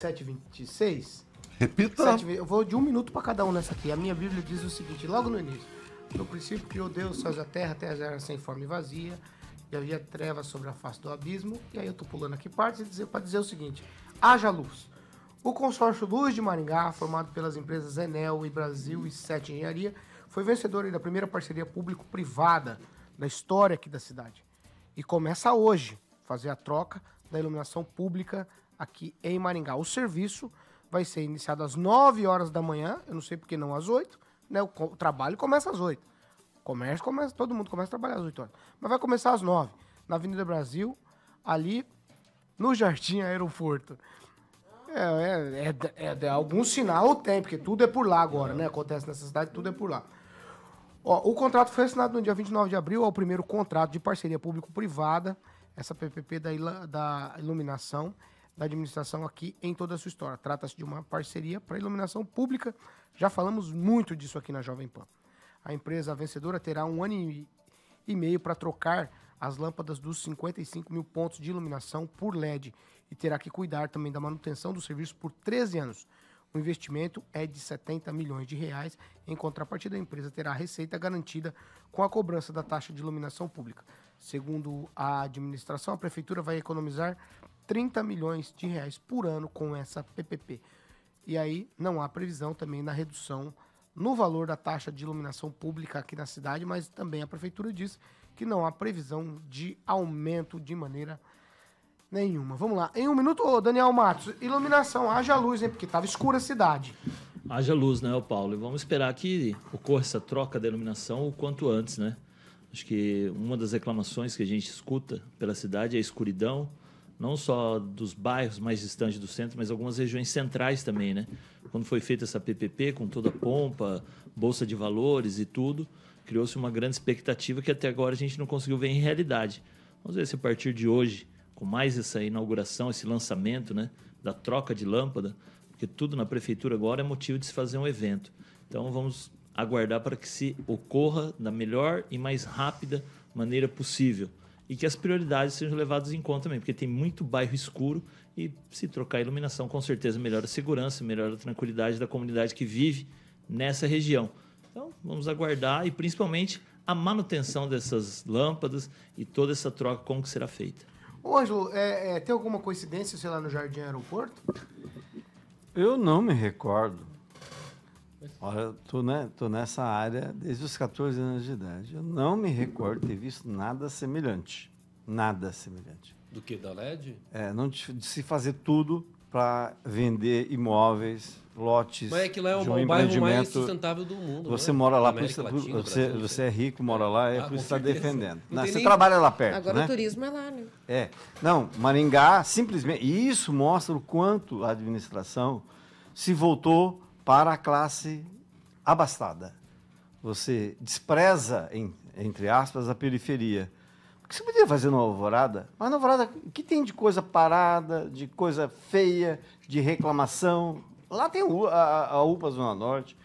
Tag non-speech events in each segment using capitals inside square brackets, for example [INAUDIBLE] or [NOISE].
7,26. Repita. 7, eu vou de um minuto para cada um nessa aqui. A minha Bíblia diz o seguinte, logo no início. No princípio criou Deus, faz a terra, a terra era sem forma e vazia, e havia trevas sobre a face do abismo. E aí eu tô pulando aqui partes para dizer o seguinte, haja luz. O consórcio Luz de Maringá, formado pelas empresas Enel e Brasil e Sete Engenharia, foi vencedor da primeira parceria público-privada na história aqui da cidade. E começa hoje fazer a troca da iluminação pública aqui em Maringá. O serviço vai ser iniciado às 9 horas da manhã, eu não sei por que não às 8, né? O, o trabalho começa às 8. O comércio começa, todo mundo começa a trabalhar às 8 horas. Mas vai começar às 9, na Avenida Brasil, ali no Jardim Aeroporto. É, é, é, é, é, algum sinal tem, porque tudo é por lá agora, né? Acontece nessa cidade, tudo é por lá. Ó, o contrato foi assinado no dia 29 de abril, é o primeiro contrato de parceria público-privada, essa PPP da, da iluminação da administração aqui em toda a sua história. Trata-se de uma parceria para iluminação pública. Já falamos muito disso aqui na Jovem Pan. A empresa vencedora terá um ano e meio para trocar as lâmpadas dos 55 mil pontos de iluminação por LED e terá que cuidar também da manutenção do serviço por 13 anos. O investimento é de 70 milhões de reais. Em contrapartida, a empresa terá receita garantida com a cobrança da taxa de iluminação pública. Segundo a administração, a prefeitura vai economizar 30 milhões de reais por ano com essa PPP. E aí não há previsão também na redução no valor da taxa de iluminação pública aqui na cidade, mas também a prefeitura diz que não há previsão de aumento de maneira nenhuma. Vamos lá. Em um minuto, ô Daniel Matos, iluminação, haja luz, hein? Porque estava escura a cidade. Haja luz, né, Paulo? E vamos esperar que ocorra essa troca da iluminação o quanto antes, né? Acho que uma das reclamações que a gente escuta pela cidade é a escuridão, não só dos bairros mais distantes do centro, mas algumas regiões centrais também, né? Quando foi feita essa PPP com toda a pompa, bolsa de valores e tudo, criou-se uma grande expectativa que até agora a gente não conseguiu ver em realidade. Vamos ver se a partir de hoje, com mais essa inauguração, esse lançamento, né, da troca de lâmpada, porque tudo na prefeitura agora é motivo de se fazer um evento. Então vamos aguardar para que se ocorra da melhor e mais rápida maneira possível e que as prioridades sejam levadas em conta também, porque tem muito bairro escuro e se trocar a iluminação, com certeza melhora a segurança, melhora a tranquilidade da comunidade que vive nessa região. Então, vamos aguardar e principalmente a manutenção dessas lâmpadas e toda essa troca, como que será feita. Ô, Ângelo, é, é, tem alguma coincidência, sei lá, no Jardim Aeroporto? Eu não me recordo. Olha, tô, né, tô nessa área desde os 14 anos de idade. Eu não me recordo ter visto nada semelhante. Nada semelhante. Do que? Da LED? É, não de, de se fazer tudo para vender imóveis, lotes. Mas é que lá é o, um bairro mais sustentável do mundo. Né? Você né? mora lá, por, Latina, você, Brasil, você é rico, mora lá, é ah, por isso está defendendo. Não, não você nem... trabalha lá perto. Agora né? o turismo é lá, né? É. Não, Maringá, simplesmente. E isso mostra o quanto a administração se voltou para a classe abastada. Você despreza, em, entre aspas, a periferia. O que você podia fazer numa alvorada? Mas na alvorada, o que tem de coisa parada, de coisa feia, de reclamação? Lá tem a, a UPA Zona Norte.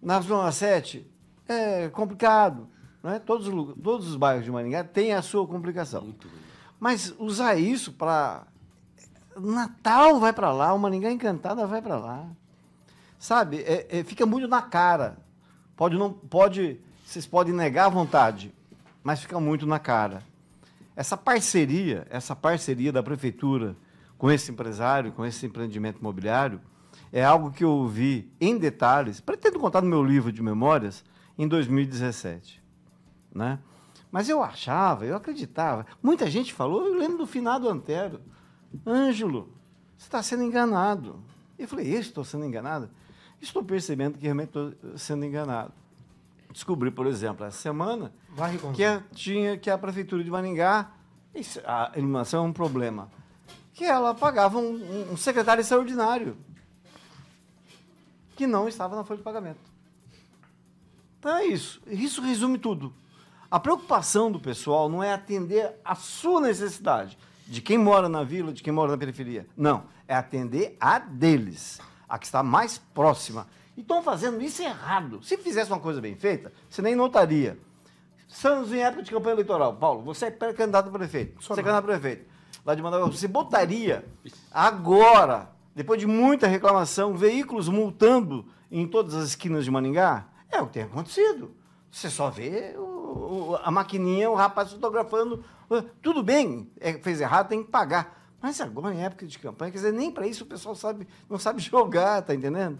Na Zona 7, é complicado. Né? Todos, todos os bairros de Maringá têm a sua complicação. Muito Mas usar isso para Natal vai para lá, o Maringá Encantada vai para lá sabe, é, é, fica muito na cara. Pode não, pode, vocês podem negar à vontade, mas fica muito na cara. Essa parceria, essa parceria da prefeitura com esse empresário, com esse empreendimento imobiliário, é algo que eu vi em detalhes, pretendo contar no meu livro de memórias, em 2017, né? Mas eu achava, eu acreditava. Muita gente falou, eu lembro do finado Antero. Ângelo, você está sendo enganado. Eu falei, eu estou sendo enganado? estou percebendo que realmente estou eh, sendo enganado. Descobri, por exemplo, essa semana Vai, que, a, tinha, que a Prefeitura de Maringá, isso, a iluminação é um problema, que ela pagava um, um secretário extraordinário que não estava na folha de pagamento. Então é isso. Isso resume tudo. A preocupação do pessoal não é atender a sua necessidade, de quem mora na vila, de quem mora na periferia. Não, é atender a deles a que está mais próxima. E estão fazendo isso errado. Se fizesse uma coisa bem feita, você nem notaria. Santos em época de campanha eleitoral. Paulo, você é pré-candidato a prefeito. Sou você é candidato a prefeito. Lá de Mandalor, você botaria agora, depois de muita reclamação, veículos multando em todas as esquinas de Maningá? É o que tem acontecido. Você só vê o, o, a maquininha, o rapaz fotografando. Tudo bem, é, fez errado, tem que pagar. Mas agora, é em é época de campanha, quer dizer, nem para isso o pessoal sabe, não sabe [LAUGHS] jogar, tá entendendo?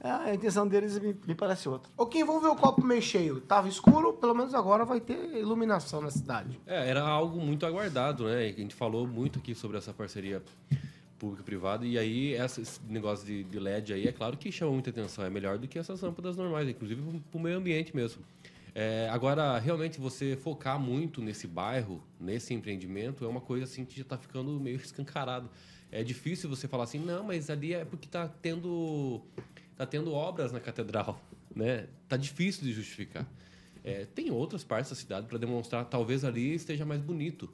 É, a intenção deles me, me parece outra. Ok, vamos ver o copo meio cheio. Tava escuro, pelo menos agora vai ter iluminação na cidade. É, era algo muito aguardado, né? A gente falou muito aqui sobre essa parceria público privada E aí, esse negócio de, de, LED aí, é claro que chama muita atenção. É melhor do que essas lâmpadas normais, inclusive para o meio ambiente mesmo. É, agora, realmente, você focar muito nesse bairro, nesse empreendimento, é uma coisa assim que já está ficando meio [LAUGHS] escancarado. É difícil você falar assim, não, mas ali é porque está tendo, tá tendo obras na catedral, [LAUGHS] né? Tá difícil de justificar. É, tem outras partes da cidade para demonstrar, talvez ali esteja mais bonito,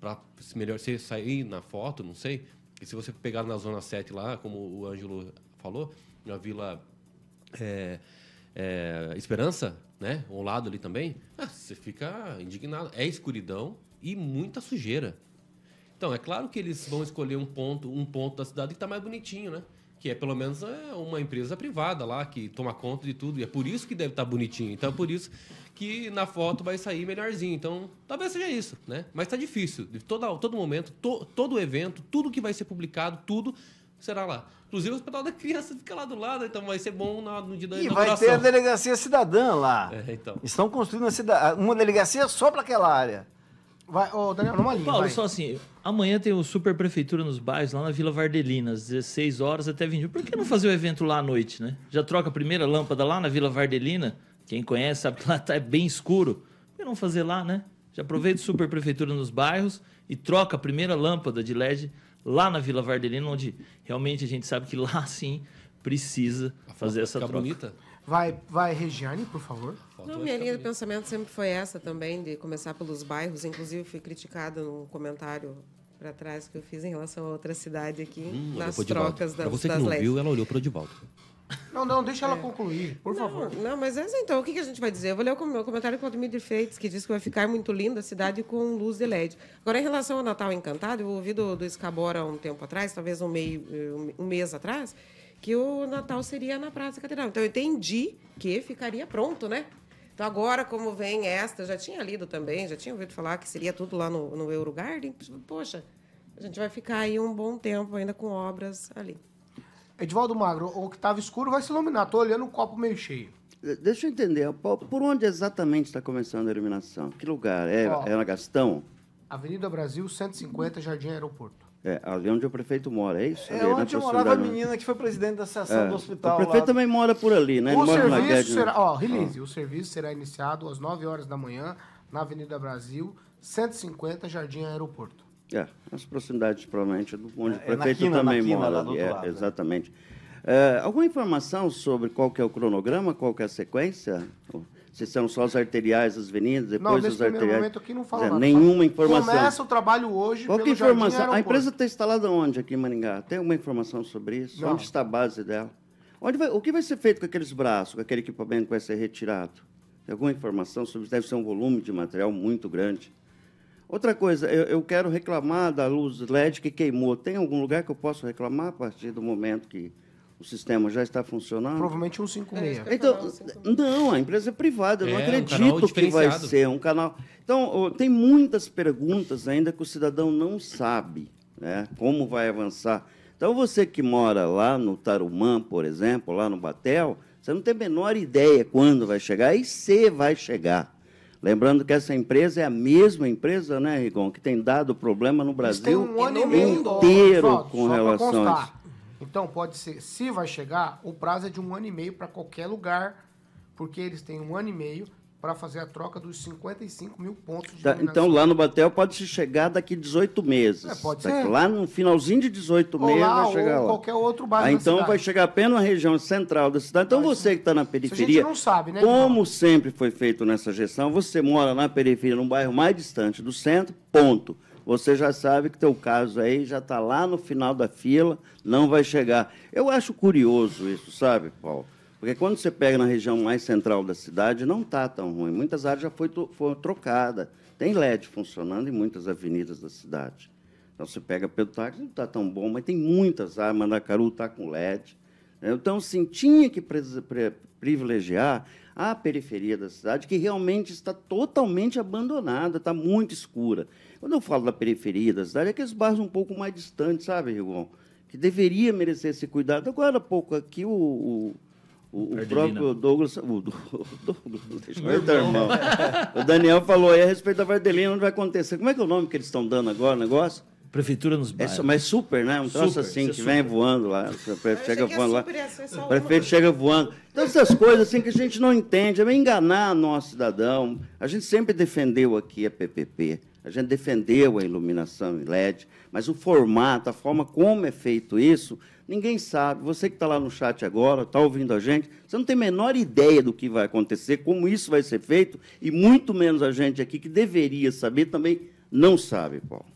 para melhor você sair na foto, não sei. E se você pegar na zona 7 lá, como o Ângelo falou, na Vila é, é, Esperança, né? Um lado ali também, ah, você fica indignado. É escuridão e muita sujeira. Então, é claro que eles vão escolher um ponto, um ponto da cidade que está mais bonitinho, né? Que é pelo menos é uma empresa privada lá que toma conta de tudo. E é por isso que deve estar tá bonitinho. Então é por isso que na foto vai sair melhorzinho. Então, talvez seja isso, né? Mas está difícil. De todo, todo momento, to, todo evento, tudo que vai ser publicado, tudo será lá. Inclusive o Hospital da Criança fica lá do lado, então vai ser bom na, no dia da E vai ter a delegacia cidadã lá. É, então. Estão construindo uma, cida... uma delegacia só para aquela área. Vai, ô, Daniel, numa linha. Paulo, vai. só assim, amanhã tem o Super Prefeitura nos bairros, lá na Vila Vardelina, às 16 horas até 21. Por que não fazer o evento lá à noite, né? Já troca a primeira lâmpada lá na Vila Vardelina. Quem conhece sabe que lá tá é bem escuro. Por que não fazer lá, né? Já aproveita o Super Prefeitura nos bairros e troca a primeira lâmpada de LED lá na Vila Vardelino, onde realmente a gente sabe que lá sim precisa fazer essa troca. bonita. Vai, vai, Regiane, por favor. Não, minha linha de pensamento sempre foi essa também, de começar pelos bairros. Inclusive, fui criticada num comentário para trás que eu fiz em relação a outra cidade aqui, hum, nas trocas da, Pra você que não leis. viu, ela olhou para o Edivaldo. Não, não, deixa ela é. concluir, por não, favor. Não, mas essa é assim, então, o que, que a gente vai dizer? Eu vou ler o meu comentário com o Admir Freitas, que diz que vai ficar muito linda a cidade com luz de LED. Agora, em relação ao Natal Encantado, eu ouvi do, do Escabora um tempo atrás, talvez um, meio, um mês atrás, que o Natal seria na Praça Catedral. Então, eu entendi que ficaria pronto, né? Então, agora, como vem esta, já tinha lido também, já tinha ouvido falar que seria tudo lá no, no Eurogarden. Poxa, a gente vai ficar aí um bom tempo ainda com obras ali. Edvaldo Magro, o que estava escuro vai se iluminar. Estou olhando o copo meio cheio. Deixa eu entender, por onde exatamente está começando a iluminação? Que lugar? É, Ó, é na Gastão? Avenida Brasil, 150, Jardim Aeroporto. É, ali é onde o prefeito mora, é isso? É ali, né, onde morava a menina que foi presidente da seção é, do hospital. O prefeito lá. também mora por ali, né? O Ele serviço mora né? será, ó, ah. release, o serviço será iniciado às 9 horas da manhã na Avenida Brasil, 150, Jardim Aeroporto. É, as proximidades, provavelmente, do, onde é, o é prefeito Quina, também Quina, mora. Lá é, lado, né? exatamente. É. alguma informação sobre qual que é o cronograma, qual que é a sequência? Se são só as arteriais, as avenidas, depois não, arteriais? os arteriais. Momento aqui não fala nada. Nenhuma informação. Começa o trabalho hoje. Qual que é informação? A empresa está instalada onde aqui em Maringá? Tem alguma informação sobre isso? Não. Onde está a base dela? Onde vai, o que vai ser feito com aqueles braços, com aquele equipamento que vai ser retirado? Tem alguma informação sobre isso? Deve ser um volume de material muito grande. Outra coisa, eu, eu, quero reclamar da luz LED que queimou. Tem algum lugar que eu posso reclamar a partir do momento que o sistema já está funcionando? Provavelmente 156. É, então, não, a empresa é privada, eu é, não acredito um que vai ser um canal. Então, tem muitas perguntas ainda que o cidadão não sabe né, como vai avançar. Então, você que mora lá no Tarumã, por exemplo, lá no Batel, você não tem a menor ideia quando vai chegar, e se vai chegar. Lembrando que essa empresa é a mesma empresa, né, Rigon, que tem dado problema no Brasil um ano e inteiro só, com relação Então, pode ser, se vai chegar, o prazo é de um ano e meio para qualquer lugar, porque eles têm um ano e meio para fazer a troca dos 55 mil pontos de tá, Então, lá no Batel pode se chegar daqui 18 meses. É, pode tá, ser. Lá no finalzinho de 18 ou meses lá, vai chegar ou lá. qualquer outro bairro ah, Então cidade. vai chegar apenas na região central da cidade. Então, você que está na periferia, Isso a gente não sabe, né, como não. sempre foi feito nessa gestão, você mora na periferia, num bairro mais distante do centro, ponto você já sabe que teu caso aí já está lá no final da fila, não vai chegar. Eu acho curioso isso, sabe, Paulo? Porque quando você pega na região mais central da cidade, não está tão ruim. Muitas áreas já foram foi trocada. Tem LED funcionando em muitas avenidas da cidade. Então, você pega pelo táxi, não está tão bom, mas tem muitas áreas. Mandacaru está com LED. Né? Então, sim, tinha que privilegiar a periferia da cidade, que realmente está totalmente abandonada, está muito escura. Quando eu falo da periferia da cidade, é aqueles bairros um pouco mais distantes, sabe, Rigon? Que deveria merecer esse cuidado. Agora há pouco aqui o, o o, o próprio Douglas. O, o, [LAUGHS] Douglas o, irmão. o Daniel falou aí a respeito da Vardelina, onde vai acontecer. Como é que é o nome que eles estão dando agora, o negócio? Prefeitura nos é bairros. É, mas super, né? Um troço assim é que super. vem voando lá. O prefeito chega é voando lá. O prefeito chega voando. Então, essas coisas assim que a gente não entende, é enganar nosso cidadão. A gente sempre defendeu aqui a PPP. A gente defendeu a iluminação em LED, mas o formato, a forma como é feito isso, ninguém sabe. Você que está lá no chat agora, está ouvindo a gente, você não tem a menor ideia do que vai acontecer, como isso vai ser feito, e muito menos a gente aqui que deveria saber também não sabe, Paulo.